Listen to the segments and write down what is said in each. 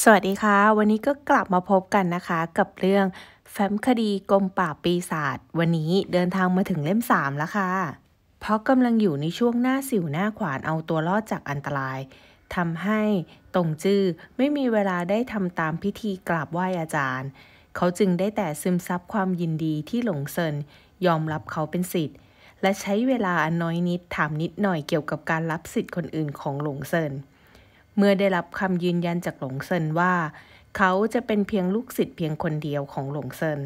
สวัสดีค่ะ วันนี้ก็กลับมาพบกันนะคะ กับเรื่องแฟ้มคดีกรมป่าปีศาจวันนี้เดินทางมาถึงเล่ม 3 แล้วค่ะ เพราะกำลังอยู่ในช่วงหน้าสิวหน้าขวานเอาตัวรอดจากอันตรายทำให้ตงจื้อไม่มีเวลาได้ทำตามพิธีกราบไหว้อาจารย์ เขาจึงได้แต่ซึมซับความยินดีที่หลงเซิน ยอมรับเขาเป็นสิทธิ์และใช้เวลาอันน้อยนิดถามนิดหน่อยเกี่ยวกับการรับสิทธิ์คนอื่นของหลงเซินเมื่อได้รับคำยืนยันจากหลงเซินว่าเขาจะเป็นเพียงลูกศิษย์เพียงคนเดียวของหลงเซิน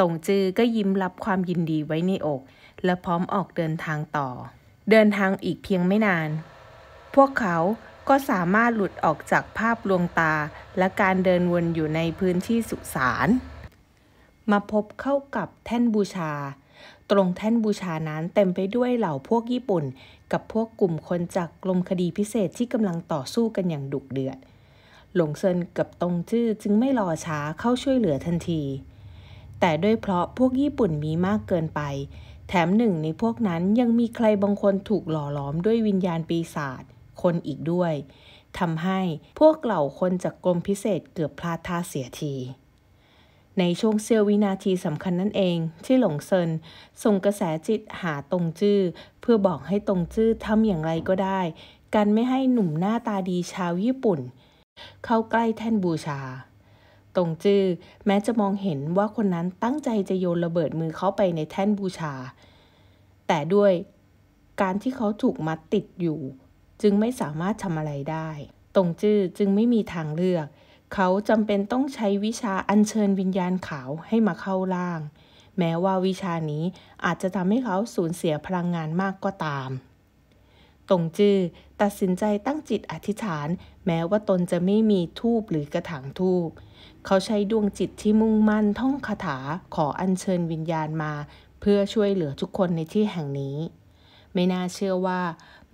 ตงจือก็ยิ้มรับความยินดีไว้ในอกและพร้อมออกเดินทางต่อ เดินทางอีกเพียงไม่นาน พวกเขาก็สามารถหลุดออกจากภาพลวงตาและการเดินวนอยู่ในพื้นที่สุสานมาพบเข้ากับแท่นบูชาตรงแท่นบูชานั้นเต็มไปด้วยเหล่าพวกญี่ปุ่นกับพวกกลุ่มคนจากกรมคดีพิเศษที่กำลังต่อสู้กันอย่างดุเดือด หลงเซินกับตงจื้อจึงไม่รอช้าเข้าช่วยเหลือทันที แต่ด้วยเพราะพวกญี่ปุ่นมีมากเกินไป แถมหนึ่งในพวกนั้นยังมีใครบางคนถูกหล่อล้อมด้วยวิญญาณปีศาจคนอีกด้วย ทำให้พวกเหล่าคนจากกรมพิเศษเกือบพลาดท่าเสียทีในช่วงเสี้ยววินาทีสำคัญนั่นเองที่หลงเซินส่งกระแสจิตหาตรงจื้อเพื่อบอกให้ตรงจื้อทำอย่างไรก็ได้กันไม่ให้หนุ่มหน้าตาดีชาวญี่ปุ่น เข้าใกล้แท่นบูชา ตรงจื้อแม้จะมองเห็นว่าคนนั้นตั้งใจจะโยนระเบิดมือเขาไปในแท่นบูชา แต่ด้วยการที่เขาถูกมัดติดอยู่จึงไม่สามารถทำอะไรได้ ตรงจื้อจึงไม่มีทางเลือกเขาจำเป็นต้องใช้วิชาอัญเชิญวิญญาณขาวให้มาเข้าร่าง แม้ว่าวิชานี้อาจจะทำให้เขาสูญเสียพลังงานมากก็ตามตงจื้อตัดสินใจตั้งจิตอธิษฐาน แม้ว่าตนจะไม่มีทูบหรือกระถางทูบเขาใช้ดวงจิตที่มุ่งมั่นท่องคาถาขออัญเชิญวิญญาณมา เพื่อช่วยเหลือทุกคนในที่แห่งนี้ ไม่น่าเชื่อว่า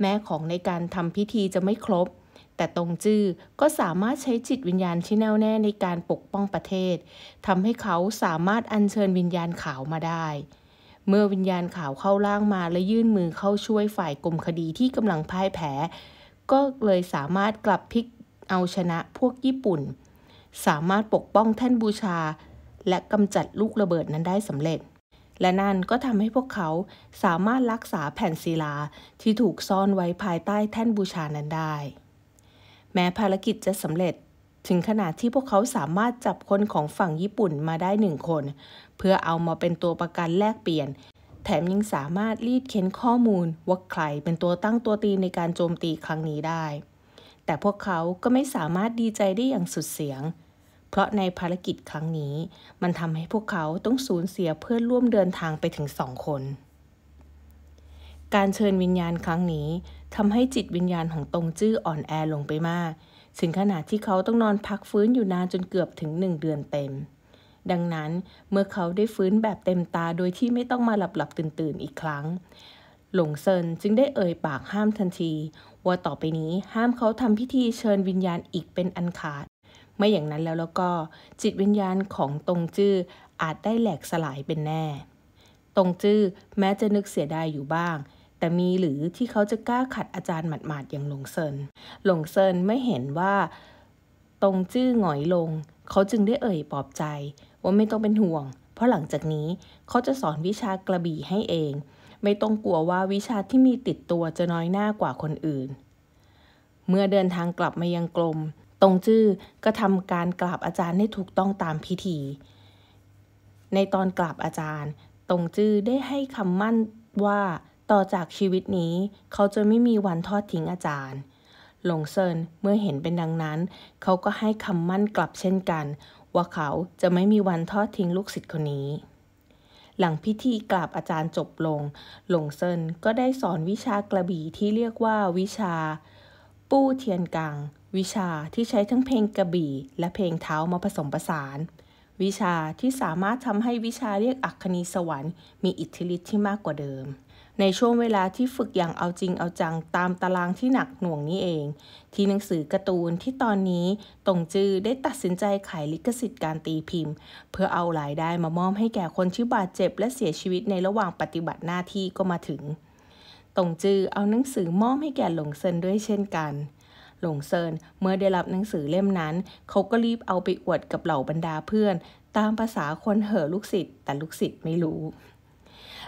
แม้ของในการทำพิธีจะไม่ครบแต่ตรงจื้อก็สามารถใช้จิตวิญญาณที่แน่วแน่ในการปกป้องประเทศ ทำให้เขาสามารถอัญเชิญวิญญาณขาวมาได้ เมื่อวิญญาณขาวเข้าล่างมาและยื่นมือเข้าช่วยฝ่ายกลมคดีที่กำลังพ่ายแพ้ ก็เลยสามารถกลับพลิกเอาชนะพวกญี่ปุ่น สามารถปกป้องแท่นบูชา และกำจัดลูกระเบิดนั้นได้สำเร็จ และนั่นก็ทำให้พวกเขาสามารถรักษาแผ่นศิลาที่ถูกซ่อนไว้ภายใต้แท่นบูชานั้นได้แม้ภารกิจจะสำเร็จถึงขนาดที่พวกเขาสามารถจับคนของฝั่งญี่ปุ่นมาได้หนึ่งคน เพื่อเอามาเป็นตัวประกันแลกเปลี่ยน แถมยังสามารถรีดเค้นข้อมูล ว่าใครเป็นตัวตั้งตัวตีในการโจมตีครั้งนี้ได้ แต่พวกเขาก็ไม่สามารถดีใจได้อย่างสุดเสียง เพราะในภารกิจครั้งนี้ มันทำให้พวกเขาต้องสูญเสียเพื่อนร่วมเดินทางไปถึงสองคน การเชิญวิญญาณครั้งนี้ทำให้จิตวิญญาณของตรงจื้ออ่อนแอลงไปมาก ถึงขนาดที่เขาต้องนอนพักฟื้นอยู่นานจนเกือบถึงหนึ่งเดือนเต็ม ดังนั้นเมื่อเขาได้ฟื้นแบบเต็มตาโดยที่ไม่ต้องมาหลับหลับตื่นตื่นอีกครั้ง หลงเซินจึงได้เอ่ยปากห้ามทันที ว่าต่อไปนี้ห้ามเขาทำพิธีเชิญวิญญาณอีกเป็นอันขาด ไม่อย่างนั้นแล้วแล้วก็จิตวิญญาณของตรงจื้ออาจได้แหลกสลายเป็นแน่ ตรงจื้อแม้จะนึกเสียดายอยู่บ้างแต่มีหรือที่เขาจะกล้าขัดอาจารย์หมาดๆอย่างหลงเซินหลงเซินไม่เห็นว่า ตรงจื้อหงอยลง เขาจึงได้เอ่ยปลอบใจ ว่าไม่ต้องเป็นห่วง เพราะหลังจากนี้เขาจะสอนวิชากระบี่ให้เอง ไม่ต้องกลัวว่าวิชาที่มีติดตัวจะน้อยหน้ากว่าคนอื่น เมื่อเดินทางกลับมายังกลม ตรงจื้อ ก็ทำการกราบอาจารย์ให้ถูกต้องตามพิธี ในตอนกราบอาจารย์ตรงจื้อได้ให้คำมั่นว่าต่อจากชีวิตนี้เขาจะไม่มีวันทอดทิ้งอาจารย์ หลงเซินเมื่อเห็นเป็นดังนั้น เขาก็ให้คำมั่นกลับเช่นกัน ว่าเขาจะไม่มีวันทอดทิ้งลูกศิษย์คนนี้ หลังพิธีกราบอาจารย์จบลง หลงเซินก็ได้สอนวิชากระบี่ที่เรียกว่าวิชา ปู้เทียนกังวิชาที่ใช้ทั้งเพลงกระบี่ และเพลงเท้ามาผสมผสาน วิชาที่สามารถทำให้วิชาเรียกอัคนีสวรรค์มี อิทธิฤทธิ์ที่มากกว่าเดิมในช่วงเวลาที่ฝึกอย่างเอาจริงเอาจังตามตารางที่หนักหน่วงนี้เอง ที่หนังสือการ์ตูนที่ตอนนี้ตงจือได้ตัดสินใจขายลิขสิทธิ์การตีพิมพ์ เพื่อเอารายได้มามอบให้แก่คนที่บาดเจ็บและเสียชีวิตในระหว่างปฏิบัติหน้าที่ก็มาถึงตงจือเอาหนังสือมอบให้แก่หลงเซินด้วยเช่นกันหลงเซินเมื่อได้รับหนังสือเล่มนั้นเขาก็รีบเอาไปอวดกับเหล่าบรรดาเพื่อน ตามภาษาคนเห่อลูกศิษย์แต่ลูกศิษย์ไม่รู้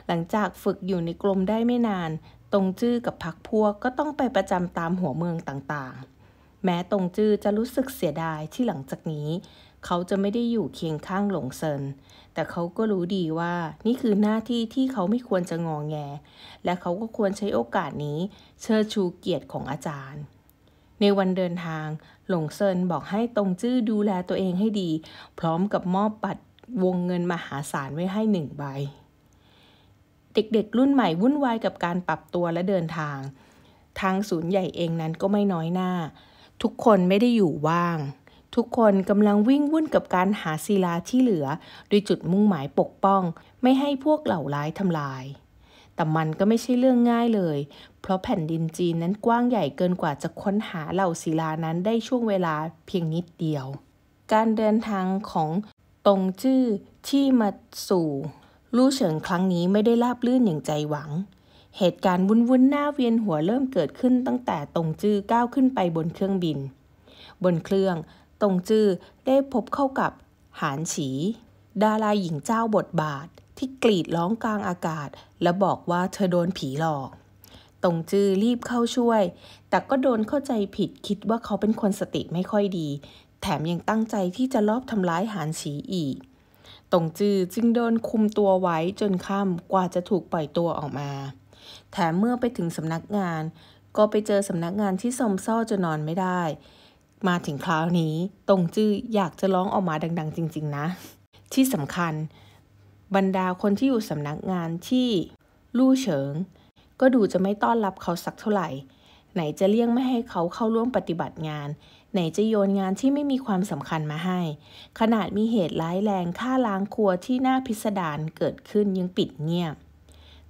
หลังจากฝึกอยู่ในกรมได้ไม่นาน ตรงจื้อกับพักพวกก็ต้องไปประจำตามหัวเมืองต่างๆ แม้ตรงจื้อจะรู้สึกเสียดายที่หลังจากนี้เขาจะไม่ได้อยู่เคียงข้างหลงเซิน แต่เขาก็รู้ดีว่านี่คือหน้าที่ที่เขาไม่ควรจะงองแง และเขาก็ควรใช้โอกาสนี้ เชิดชูเกียรติของอาจารย์ ในวันเดินทางหลงเซินบอกให้ตรงจื้อดูแลตัวเองให้ดี พร้อมกับมอบบัตรวงเงินมหาศาลไว้ให้หนึ่งใบเด็กๆรุ่นใหม่วุ่นวายกับการปรับตัวและเดินทาง ทางศูนย์ใหญ่เองนั้นก็ไม่น้อยหน้า ทุกคนไม่ได้อยู่ว่าง ทุกคนกำลังวิ่งวุ่นกับการหาศิลาที่เหลือด้วยจุดมุ่งหมายปกป้อง ไม่ให้พวกเหล่าร้ายทำลาย แต่มันก็ไม่ใช่เรื่องง่ายเลย เพราะแผ่นดินจีนนั้นกว้างใหญ่เกินกว่าจะค้นหาเหล่าศิลานั้นได้ช่วงเวลาเพียงนิดเดียว การเดินทางของตงจื้อที่มาสู่ลู่เฉิงครั้งนี้ไม่ได้ราบลื่นอย่างใจหวัง เหตุการณ์วุ่นๆหน้าเวียนหัวเริ่มเกิดขึ้นตั้งแต่ตงจือ ก้าวขึ้นไปบนเครื่องบิน บนเครื่องตงจือ ได้พบเข้ากับ หานฉี ดาราหญิงเจ้าบทบาท ที่กรีดร้องกลางอากาศ และบอกว่าเธอโดนผีหลอก ตงจือรีบเข้าช่วย แต่ก็โดนเข้าใจผิดคิดว่าเขาเป็นคนสติไม่ค่อยดี แถมยังตั้งใจที่จะลอบทำร้ายหานฉีอีกตงจือจึงโดนคุมตัวไว้จนค่ำกว่าจะถูกปล่อยตัวออกมา แถมเมื่อไปถึงสำนักงาน ก็ไปเจอสำนักงานที่สมเศร้าจนนอนไม่ได้ มาถึงคราวนี้ตงจื้ออยากจะร้องออกมาดัง ๆ จริง ๆนะ ที่สำคัญ บรรดาคนที่อยู่สำนักงานที่ ลู่เฉิง ก็ดูจะไม่ต้อนรับเขาสักเท่าไหร่ ไหนจะเลี่ยงไม่ให้เขาเข้าร่วมปฏิบัติงานไหนจะโยนงานที่ไม่มีความสำคัญมาให้ ขนาดมีเหตุร้ายแรงฆ่าล้างครัวที่น่าพิสดารเกิดขึ้นยังปิดเงียบ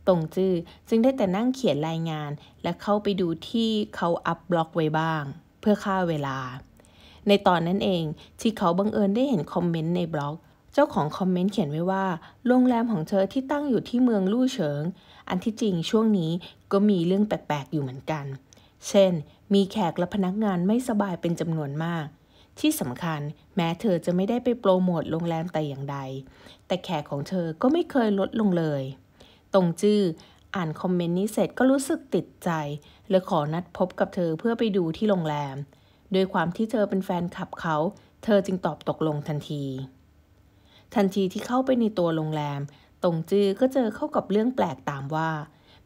ตงจื้อจึงได้แต่นั่งเขียนรายงาน และเข้าไปดูที่เขาอัพบล็อกไว้บ้าง เพื่อฆ่าเวลา ในตอนนั้นเองที่เขาบังเอิญได้เห็นคอมเมนต์ในบล็อก เจ้าของคอมเมนต์เขียนไว้ว่าโรงแรมของเธอที่ตั้งอยู่ที่เมืองลู่เฉิง อันที่จริงช่วงนี้ก็มีเรื่องแปลกๆอยู่เหมือนกันเช่น มีแขกและพนักงานไม่สบายเป็นจำนวนมาก ที่สำคัญแม้เธอจะไม่ได้ไปโปรโมทโรงแรมแต่อย่างใด แต่แขกของเธอก็ไม่เคยลดลงเลย ตรงจื้ออ่านคอมเมนต์นี้เสร็จก็รู้สึกติดใจเลยขอนัดพบกับเธอเพื่อไปดูที่โรงแรมด้วยความที่เธอเป็นแฟนคลับเขา เธอจึงตอบตกลงทันที ทันทีที่เข้าไปในตัวโรงแรมตรงจื้อก็เจอเข้ากับเรื่องแปลกตามว่า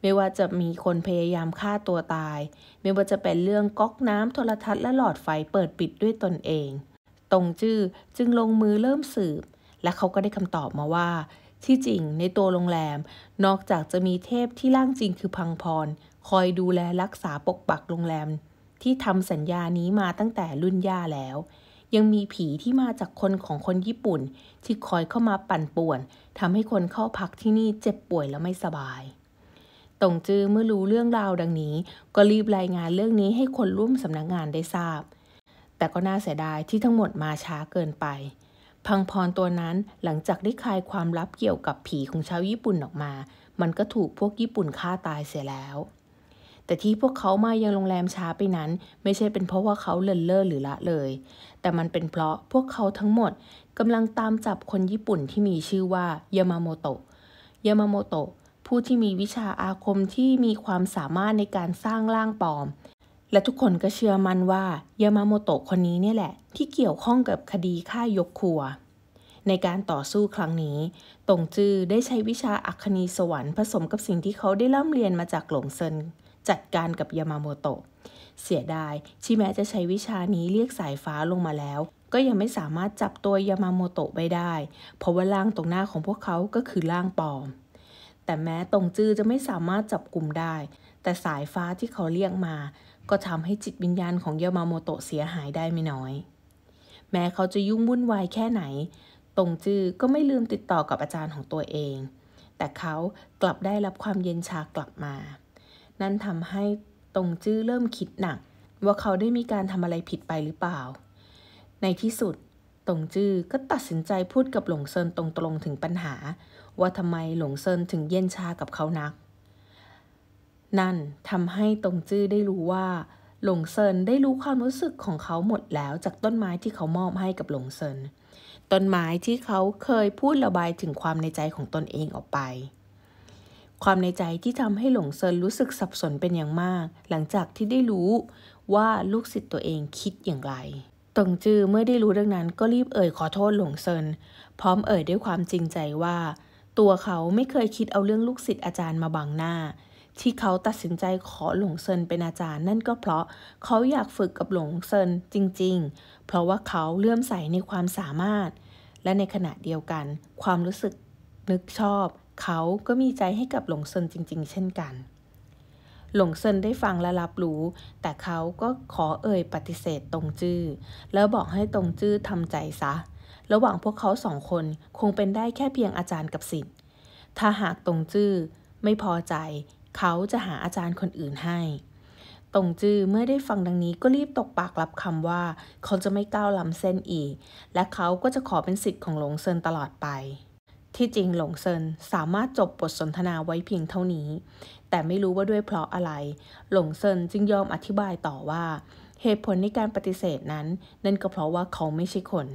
ไม่ว่าจะมีคนพยายามฆ่าตัวตาย ไม่ว่าจะเป็นเรื่องก๊อกน้ำโทรทัศน์และหลอดไฟเปิดปิดด้วยตนเอง ตรงจื้อจึงลงมือเริ่มสืบ และเขาก็ได้คำตอบมาว่า ที่จริงในตัวโรงแรม นอกจากจะมีเทพที่ร่างจริงคือพังพร คอยดูแลรักษาปกปักโรงแรม ที่ทำสัญญานี้มาตั้งแต่รุ่นย่าแล้ว ยังมีผีที่มาจากคนของคนญี่ปุ่น ที่คอยเข้ามาปั่นป่วนทำให้คนเข้าพักที่นี่เจ็บป่วยและไม่สบายตงจื้อเมื่อรู้เรื่องราวดังนี้ก็รีบรายงานเรื่องนี้ให้คนร่วมสำนักงงานได้ทราบ แต่ก็น่าเสียดายที่ทั้งหมดมาช้าเกินไป พังพรตัวนั้นหลังจากได้คลายความลับเกี่ยวกับผีของชาวญี่ปุ่นออกมา มันก็ถูกพวกญี่ปุ่นฆ่าตายเสียแล้ว แต่ที่พวกเขามายังโรงแรมช้าไปนั้น ไม่ใช่เป็นเพราะว่าเขาเลินเล่อหรือละเลย แต่มันเป็นเพราะพวกเขาทั้งหมดกำลังตามจับคนญี่ปุ่นที่มีชื่อว่ายามาโมโตะยามาโมโตะผู้ที่มีวิชาอาคมที่มีความสามารถในการสร้างร่างปลอม และทุกคนก็เชื่อมั่นว่ายามาโมโตะคนนี้เนี่ยแหละ ที่เกี่ยวข้องกับคดีฆ่ายกครัว ในการต่อสู้ครั้งนี้ตงจื้อได้ใช้วิชาอัคนีสวรรค์ผสมกับสิ่งที่เขาได้ร่ำเรียนมาจากหลงเซินจัดการกับยามาโมโตะเสียดายที่แม้จะใช้วิชานี้เรียกสายฟ้าลงมาแล้ว ก็ยังไม่สามารถจับตัวยามาโมโตะไปได้ เพราะว่าล่างตรงหน้าของพวกเขาก็คือร่างปลอมแต่แม้ตรงจื้อจะไม่สามารถจับกลุ่มได้ แต่สายฟ้าที่เขาเรียกมา ก็ทำให้จิตวิญญาณของยามาโมโตะเสียหายได้ไม่น้อย แม้เขาจะยุ่งวุ่นวายแค่ไหน ตรงจื้อก็ไม่ลืมติดต่อกับอาจารย์ของตัวเอง แต่เขากลับได้รับความเย็นชากลับมา นั่นทำให้ตรงจื้อเริ่มคิดหนัก ว่าเขาได้มีการทำอะไรผิดไปหรือเปล่า ในที่สุดตงจื้อก็ตัดสินใจพูดกับหลงเซินตรงๆถึงปัญหา ว่าทำไมหลงเซินถึงเย็นชากับเขานัก นั่นทำให้ตงจื้อได้รู้ว่า หลงเซินได้รู้ความรู้สึกของเขาหมดแล้วจากต้นไม้ที่เขามอบให้กับหลงเซินต้นไม้ที่เขาเคยพูดระบายถึงความในใจของตนเองออกไป ความในใจที่ทำให้หลงเซินรู้สึกสับสนเป็นอย่างมาก หลังจากที่ได้รู้ว่าลูกศิษย์ตัวเองคิดอย่างไรตงจือเมื่อได้รู้เรื่องนั้นก็รีบเอ่ยขอโทษหลงเซินพร้อมเอ่ยด้วยความจริงใจว่า ตัวเขาไม่เคยคิดเอาเรื่องลูกศิษย์อาจารย์มาบังหน้า ที่เขาตัดสินใจขอหลงเซินเป็นอาจารย์นั่นก็เพราะเขาอยากฝึกกับหลงเซินจริงๆ เพราะว่าเขาเลื่อมใสในความสามารถ และในขณะเดียวกัน ความรู้สึกนึกชอบ เขาก็มีใจให้กับหลงเซินจริง ๆ เช่นกันหลงเซินได้ฟังและรับรู้ แต่เขาก็ขอเอ่ยปฏิเสธตรงจื้อ แล้วบอกให้ตรงจื้อทำใจซะ ระหว่างพวกเขาสองคนคงเป็นได้แค่เพียงอาจารย์กับศิษย์ ถ้าหากตรงจื้อไม่พอใจ เขาจะหาอาจารย์คนอื่นให้ตงจื้อเมื่อได้ฟังดังนี้ก็รีบตกปากรับคำว่า เขาจะไม่ก้าวล้ำเส้นอีก และเขาก็จะขอเป็นสิทธิ์ของหลงเซินตลอดไปที่จริงหลงเซินสามารถจบบทสนทนาไว้เพียงเท่านี้ แต่ไม่รู้ว่าด้วยเพราะอะไร หลงเซินจึงยอมอธิบายต่อว่า เหตุผลในการปฏิเสธนั้นนั่นก็เพราะว่าเขาไม่ใช่คน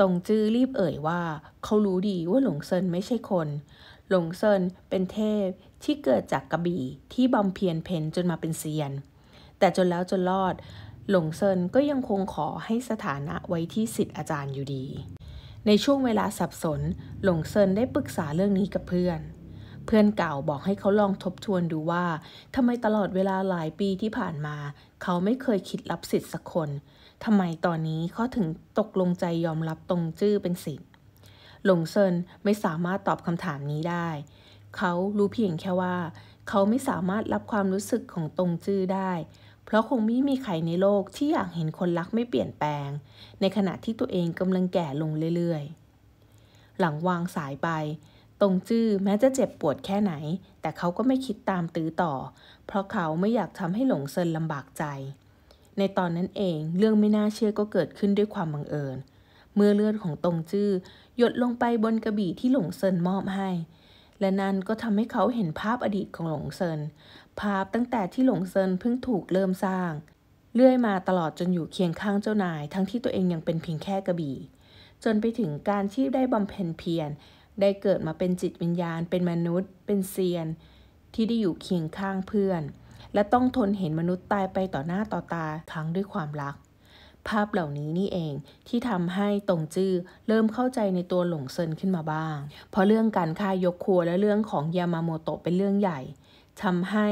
ตงจือรีบเอ่ยว่า เขารู้ดีว่าหลงเซินไม่ใช่คน หลงเซินเป็นเทพที่เกิดจากกระบี่ที่บำเพ็ญเพนจนมาเป็นเซียน แต่จนแล้วจนรอด หลงเซินก็ยังคงขอให้สถานะไว้ที่สิทธิอาจารย์อยู่ดีในช่วงเวลาสับสน หลงเซินได้ปรึกษาเรื่องนี้กับเพื่อน เพื่อนเก่าบอกให้เขาลองทบทวนดูว่าทำไมตลอดเวลาหลายปีที่ผ่านมา เขาไม่เคยคิดรับสิทธิ์สักคน ทำไมตอนนี้เขาถึงตกลงใจยอมรับตรงจื้อเป็นสิทธิ์หลงเซินไม่สามารถตอบคำถามนี้ได้ เขารู้เพียงแค่ว่า เขาไม่สามารถรับความรู้สึกของตรงจื้อได้ราะคงไม่มีใครในโลกที่อยากเห็นคนรักไม่เปลี่ยนแปลง ในขณะที่ตัวเองกำลังแก่ลงเรื่อยๆ หลังวางสายไป ตรงจื้อแม้จะเจ็บปวดแค่ไหน แต่เขาก็ไม่คิดตามตื้อต่อ เพราะเขาไม่อยากทำให้หลงเซินลำบากใจ ในตอนนั้นเองเรื่องไม่น่าเชื่อก็เกิดขึ้นด้วยความบังเอิญ เมื่อเลือดของตรงจื้อหยดลงไปบนกระบี่ที่หลงเซินมอบให้ และนั่นก็ทำให้เขาเห็นภาพอดีตของหลงเซินภาพตั้งแต่ที่หลงเซินเพิ่งถูกเริ่มสร้าง เลื่อยมาตลอดจนอยู่เคียงข้างเจ้านาย ทั้งที่ตัวเองยังเป็นเพียงแค่กระบี่ จนไปถึงการที่ได้บำเพ็ญเพียร ได้เกิดมาเป็นจิตวิญญาณ เป็นมนุษย์ เป็นเซียน ที่ได้อยู่เคียงข้างเพื่อน และต้องทนเห็นมนุษย์ตายไปต่อหน้าต่อตาทั้งด้วยความรัก ภาพเหล่านี้นี่เองที่ทำให้ตงจื้อเริ่มเข้าใจในตัวหลงเซินขึ้นมาบ้าง เพราะเรื่องการฆ่ายกครัวและเรื่องของยามาโมโตะเป็นเรื่องใหญ่ทำให้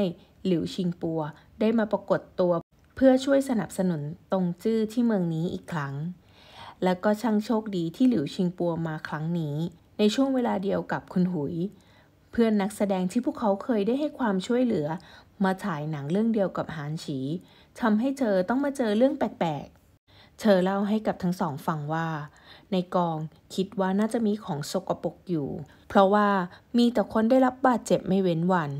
หลิวชิงปัวได้มาปรากฏตัว เพื่อช่วยสนับสนุนตงจื้อที่เมืองนี้อีกครั้ง และก็ช่างโชคดีที่หลิวชิงปัวมาครั้งนี้ ในช่วงเวลาเดียวกับคุณหุย เพื่อนนักแสดงที่พวกเขาเคยได้ให้ความช่วยเหลือ มาฉายหนังเรื่องเดียวกับหานฉีทำให้เธอต้องมาเจอเรื่องแปลกๆเธอเล่าให้กับทั้งสองฟังว่า ในกองคิดว่าน่าจะมีของสกปรกอยู่ เพราะว่ามีแต่คนได้รับบาดเจ็บไม่เว้นวัน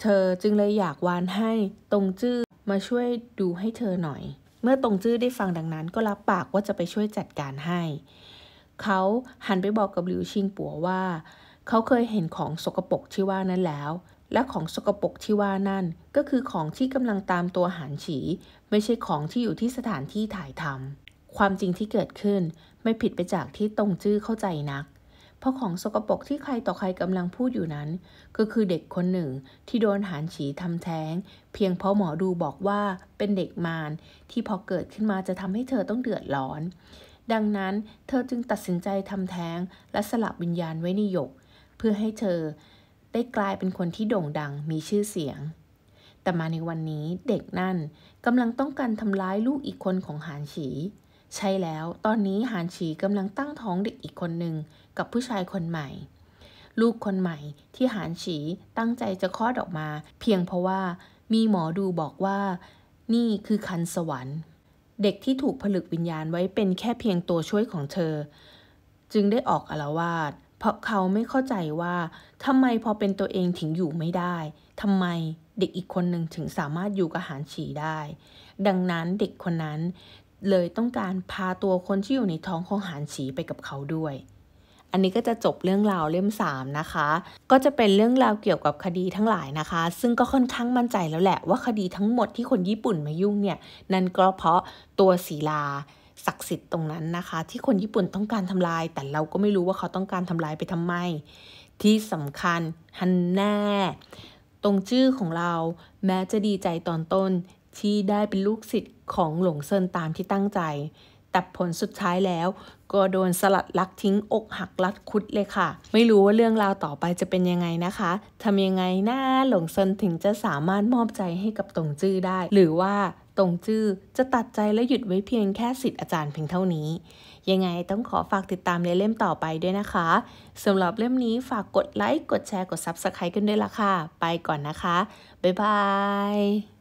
เธอจึงเลยอยากวานให้ตรงจื้อมาช่วยดูให้เธอหน่อย เมื่อตรงจื้อได้ฟังดังนั้นก็รับปากว่าจะไปช่วยจัดการให้ เขาหันไปบอกกับหลิวชิงปัวว่า เขาเคยเห็นของสกปรกที่ว่านั้นแล้ว และของสกปรกที่ว่านั่นก็คือของที่กำลังตามตัวหานฉี ไม่ใช่ของที่อยู่ที่สถานที่ถ่ายทำความจริงที่เกิดขึ้นไม่ผิดไปจากที่ตรงจื้อเข้าใจนักเพราะของสกปรกที่ใครต่อใครกำลังพูดอยู่นั้น ก็คือเด็กคนหนึ่งที่โดนหานฉีทำแท้ง เพียงเพราะหมอดูบอกว่าเป็นเด็กมารที่พอเกิดขึ้นมาจะทำให้เธอต้องเดือดร้อน ดังนั้น เธอจึงตัดสินใจทำแท้งและสลับวิญญาณไว้ในหยก เพื่อให้เธอ ได้กลายเป็นคนที่โด่งดังมีชื่อเสียง แต่มาในวันนี้เด็กนั่นกำลังต้องการทำร้ายลูกอีกคนของหานฉีใช่แล้ว ตอนนี้หานฉีกำลังตั้งท้องเด็กอีกคนหนึ่งกับผู้ชายคนใหม่ ลูกคนใหม่ที่หานฉีตั้งใจจะคลอดออกมา เพียงเพราะว่ามีหมอดูบอกว่า นี่คือคันสวรรค์ เด็กที่ถูกผลึกวิญญาณไว้เป็นแค่เพียงตัวช่วยของเธอ จึงได้ออกอารวาสเพราะเขาไม่เข้าใจว่าทำไมพอเป็นตัวเองถึงอยู่ไม่ได้ทำไมเด็กอีกคนหนึ่งถึงสามารถอยู่กับหานฉีได้ ดังนั้นเด็กคนนั้นเลยต้องการพาตัวคนที่อยู่ในท้องของหานฉีไปกับเขาด้วย อันนี้ก็จะจบเรื่องราวเล่ม3นะคะ ก็จะเป็นเรื่องราวเกี่ยวกับคดีทั้งหลายนะคะ ซึ่งก็ค่อนข้างมั่นใจแล้วแหละว่าคดีทั้งหมดที่คนญี่ปุ่นมายุ่งเนี่ย นั่นก็เพราะตัวศีลาศักดิ์สิทธิ์ตรงนั้นนะคะ ที่คนญี่ปุ่นต้องการทำลาย แต่เราก็ไม่รู้ว่าเขาต้องการทำลายไปทำไม ที่สำคัญฮันแน่ตรงชื่อของเราแม้จะดีใจตอนต้นที่ได้เป็นลูกศิษย์ของหลงเซินตามที่ตั้งใจ แต่ผลสุดท้ายแล้วก็โดนสลัดลักทิ้งอกหักลัดคุดเลยค่ะ ไม่รู้ว่าเรื่องราวต่อไปจะเป็นยังไงนะคะทำยังไงหน้าหลงเซินถึงจะสามารถมอบใจให้กับตงจื้อได้ หรือว่าตงจื้อจะตัดใจและหยุดไว้เพียงแค่สิทธิ์อาจารย์เพียงเท่านี้ ยังไงต้องขอฝากติดตามในเล่มต่อไปด้วยนะคะสำหรับเล่มนี้ฝากกดไลค์ กดแชร์ กดซับสไครต์กันด้วยล่ะค่ะ ไปก่อนนะคะ บ๊ายบาย